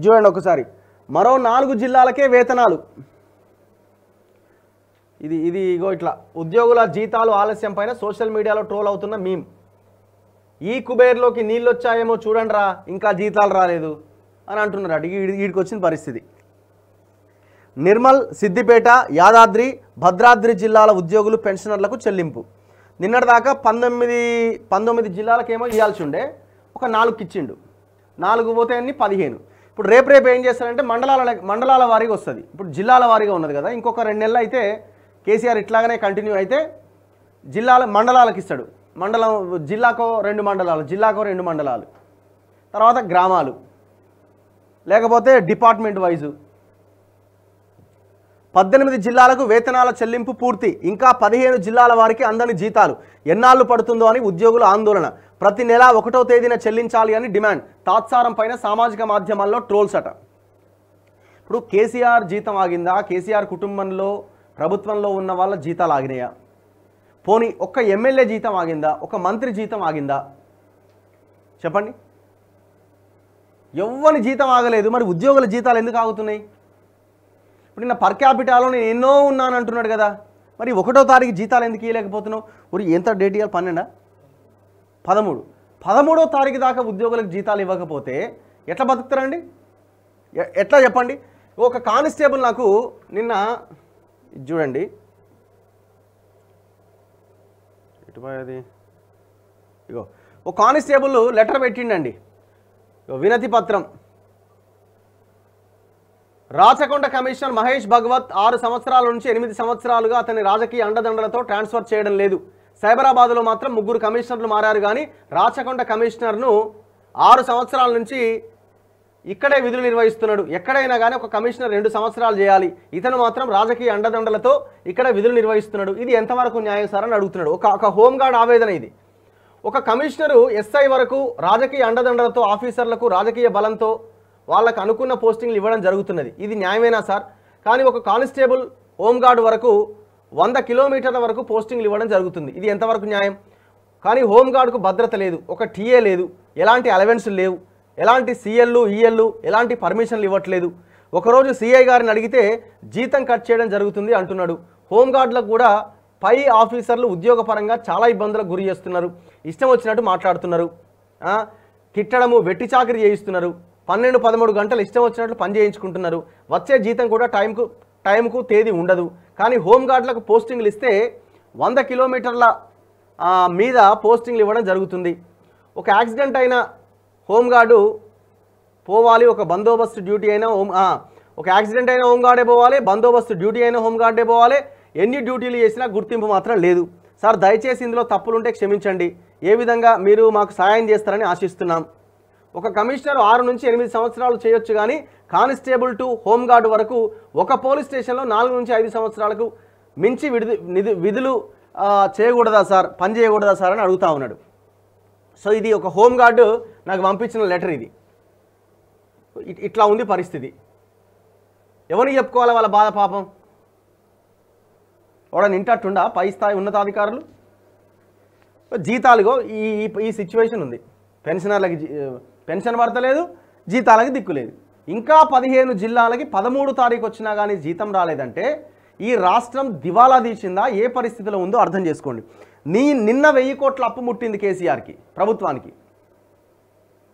ఇది చూడండి ఒకసారి మరో నాలుగు జిల్లాలకే వేతనాలు ఇది ఇది ఇగో ఇట్లా ఉద్యోగుల జీతాలు ఆలస్యం పైన సోషల్ మీడియాలో ట్రోల్ అవుతున్న మీమ్ ఈ కుబేర్లోకి నీళ్ళు వచ్చాయేమో చూడండి రా ఇంకా జీతాలు రాలేదు అని అంటున్నారు అడిగి వీడికొచ్చిన పరిస్థితి నిర్మల్ సిద్దిపేట యాదాద్రి భద్రాద్రి జిల్లాల ఉద్యోగులు పెన్షనర్లకు చెల్లింపు నిన్నటిదాకా పంతొమ్మిది పంతొమ్మిది జిల్లాలకేమో ఇవ్వాల్సి ఉండే ఒక నాలుగుకి ఇచ్చిండు నాలుగు పోతే అన్ని పదిహేను ఇప్పుడు రేపు రేపు ఏం చేస్తారంటే మండలాల మండలాల వారీగా వస్తుంది ఇప్పుడు జిల్లాల వారీగా ఉన్నది కదా ఇంకొక రెండు నెలలు అయితే కేసీఆర్ ఇట్లాగనే కంటిన్యూ అయితే జిల్లాల మండలాలకు ఇస్తాడు మండలం జిల్లాకో రెండు మండలాలు జిల్లాకో రెండు మండలాలు తర్వాత గ్రామాలు లేకపోతే డిపార్ట్మెంట్ వైజు పద్దెనిమిది జిల్లాలకు వేతనాల చెల్లింపు పూర్తి ఇంకా పదిహేను జిల్లాల వారికి అందని జీతాలు ఎన్నాళ్ళు పడుతుందో అని ఉద్యోగుల ఆందోళన ప్రతి నెల ఒకటో తేదీన చెల్లించాలి అని డిమాండ్ తాత్సారం పైన సామాజిక మాధ్యమాల్లో ట్రోల్స్ అట ఇప్పుడు కేసీఆర్ జీతం ఆగిందా కేసీఆర్ కుటుంబంలో ప్రభుత్వంలో ఉన్న వాళ్ళ జీతాలు ఆగినాయా పోనీ ఒక్క ఎమ్మెల్యే జీతం ఆగిందా ఒక మంత్రి జీతం ఆగిందా చెప్పండి ఎవ్వని జీతం ఆగలేదు మరి ఉద్యోగుల జీతాలు ఎందుకు ఆగుతున్నాయి ఇప్పుడు నిన్న పర్ క్యాపిటాలో నేను ఎన్నో ఉన్నాను అంటున్నాడు కదా మరి ఒకటో తారీఖు జీతాలు ఎందుకు ఇవ్వలేకపోతున్నావు మరి ఎంత డేట్ ఇవ్వాలి పన్నెండా పదమూడు పదమూడో తారీఖు దాకా ఉద్యోగులకు జీతాలు ఇవ్వకపోతే ఎట్లా బతుకుతారండి ఎట్లా చెప్పండి ఒక కానిస్టేబుల్ నాకు నిన్న చూడండి అది ఇగో ఒక కానిస్టేబుల్ లెటర్ పెట్టిండండి వినతి పత్రం రాచకొండ కమిషనర్ మహేష్ భగవత్ ఆరు సంవత్సరాల నుంచి ఎనిమిది సంవత్సరాలుగా అతని రాజకీయ అండదండలతో ట్రాన్స్ఫర్ చేయడం లేదు సైబరాబాద్లో మాత్రం ముగ్గురు కమిషనర్లు మారారు కానీ రాచకొండ కమిషనర్ను ఆరు సంవత్సరాల నుంచి ఇక్కడే విధులు నిర్వహిస్తున్నాడు ఎక్కడైనా కానీ ఒక కమిషనర్ రెండు సంవత్సరాలు చేయాలి ఇతను మాత్రం రాజకీయ అండదండలతో ఇక్కడే విధులు నిర్వహిస్తున్నాడు ఇది ఎంతవరకు న్యాయం సార్ అని అడుగుతున్నాడు ఒక ఒక హోంగార్డ్ ఆవేదన ఇది ఒక కమిషనరు ఎస్ఐ వరకు రాజకీయ అండదండలతో ఆఫీసర్లకు రాజకీయ బలంతో వాళ్ళకు అనుకున్న పోస్టింగ్లు ఇవ్వడం జరుగుతున్నది ఇది న్యాయమేనా సార్ కానీ ఒక కానిస్టేబుల్ హోంగార్డ్ వరకు వంద కిలోమీటర్ల వరకు పోస్టింగ్లు ఇవ్వడం జరుగుతుంది ఇది ఎంతవరకు న్యాయం కానీ హోంగార్డ్కు భద్రత లేదు ఒక టీఏ లేదు ఎలాంటి అలవెన్స్లు లేవు ఎలాంటి సీఎల్లు ఈఎల్లు ఎలాంటి పర్మిషన్లు ఇవ్వట్లేదు ఒకరోజు సీఐ గారిని అడిగితే జీతం కట్ చేయడం జరుగుతుంది అంటున్నాడు హోంగార్డులకు కూడా పై ఆఫీసర్లు ఉద్యోగపరంగా చాలా ఇబ్బందులకు గురి చేస్తున్నారు ఇష్టం వచ్చినట్టు మాట్లాడుతున్నారు కిట్టడము వెట్టి చాకరీ చేయిస్తున్నారు పన్నెండు పదమూడు గంటలు ఇష్టం వచ్చినట్లు పని చేయించుకుంటున్నారు వచ్చే జీతం కూడా టైంకు టైంకు తేదీ ఉండదు కానీ హోంగార్డులకు పోస్టింగ్లు ఇస్తే వంద కిలోమీటర్ల మీద పోస్టింగ్లు ఇవ్వడం జరుగుతుంది ఒక యాక్సిడెంట్ అయిన హోంగార్డు పోవాలి ఒక బందోబస్తు డ్యూటీ అయినా హోమ్ ఒక యాక్సిడెంట్ అయిన హోంగార్డే పోవాలి బందోబస్తు డ్యూటీ అయినా హోంగార్డే పోవాలి ఎన్ని డ్యూటీలు చేసినా గుర్తింపు మాత్రం లేదు సార్ దయచేసి ఇందులో తప్పులుంటే క్షమించండి ఏ విధంగా మీరు మాకు సహాయం చేస్తారని ఆశిస్తున్నాం ఒక కమిషనర్ ఆరు నుంచి ఎనిమిది సంవత్సరాలు చేయొచ్చు కానీ కానిస్టేబుల్ టు హోంగార్డ్ వరకు ఒక పోలీస్ స్టేషన్లో నాలుగు నుంచి ఐదు సంవత్సరాలకు మించి విడు విధులు చేయకూడదా సార్ పని చేయకూడదా సార్ అని అడుగుతా ఉన్నాడు సో ఇది ఒక హోంగార్డు నాకు పంపించిన లెటర్ ఇది ఇట్లా ఉంది పరిస్థితి ఎవరిని చెప్పుకోవాలి వాళ్ళ బాధ పాపం వాడని ఇంటట్టుండా పై స్థాయి ఉన్నతాధికారులు జీతాలుగో ఈ ఈ సిచ్యువేషన్ ఉంది పెన్షనర్లకి పెన్షన్ పడతలేదు జీతాలకి దిక్కులేదు ఇంకా పదిహేను జిల్లాలకి పదమూడు తారీఖు వచ్చినా కానీ జీతం రాలేదంటే ఈ రాష్ట్రం దివాలా తీసిందా ఏ పరిస్థితిలో ఉందో అర్థం చేసుకోండి నీ నిన్న వెయ్యి కోట్ల అప్పు ముట్టింది కేసీఆర్కి ప్రభుత్వానికి